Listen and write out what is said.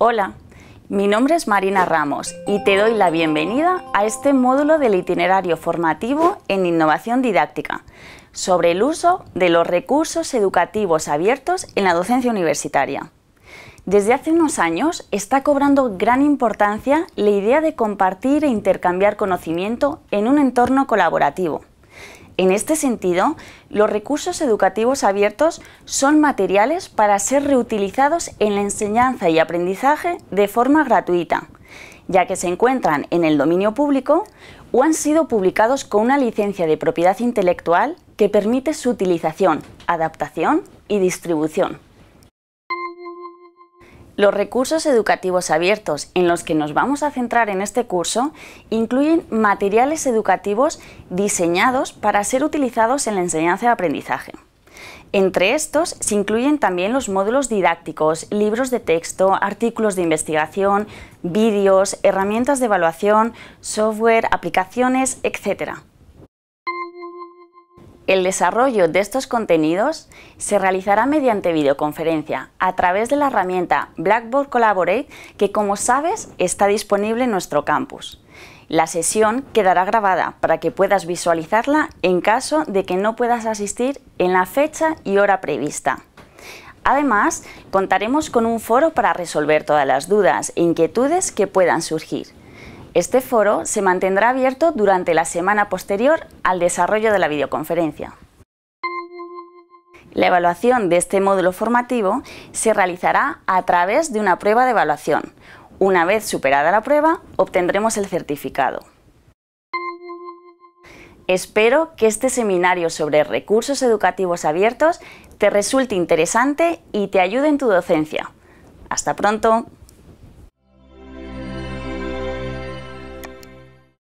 Hola, mi nombre es Marina Ramos y te doy la bienvenida a este módulo del itinerario formativo en innovación didáctica sobre el uso de los recursos educativos abiertos en la docencia universitaria. Desde hace unos años está cobrando gran importancia la idea de compartir e intercambiar conocimiento en un entorno colaborativo. En este sentido, los recursos educativos abiertos son materiales para ser reutilizados en la enseñanza y aprendizaje de forma gratuita, ya que se encuentran en el dominio público o han sido publicados con una licencia de propiedad intelectual que permite su utilización, adaptación y distribución. Los recursos educativos abiertos en los que nos vamos a centrar en este curso incluyen materiales educativos diseñados para ser utilizados en la enseñanza y aprendizaje. Entre estos se incluyen también los módulos didácticos, libros de texto, artículos de investigación, vídeos, herramientas de evaluación, software, aplicaciones, etc. El desarrollo de estos contenidos se realizará mediante videoconferencia a través de la herramienta Blackboard Collaborate que, como sabes, está disponible en nuestro campus. La sesión quedará grabada para que puedas visualizarla en caso de que no puedas asistir en la fecha y hora prevista. Además, contaremos con un foro para resolver todas las dudas e inquietudes que puedan surgir. Este foro se mantendrá abierto durante la semana posterior al desarrollo de la videoconferencia. La evaluación de este módulo formativo se realizará a través de una prueba de evaluación. Una vez superada la prueba, obtendremos el certificado. Espero que este seminario sobre recursos educativos abiertos te resulte interesante y te ayude en tu docencia. Hasta pronto.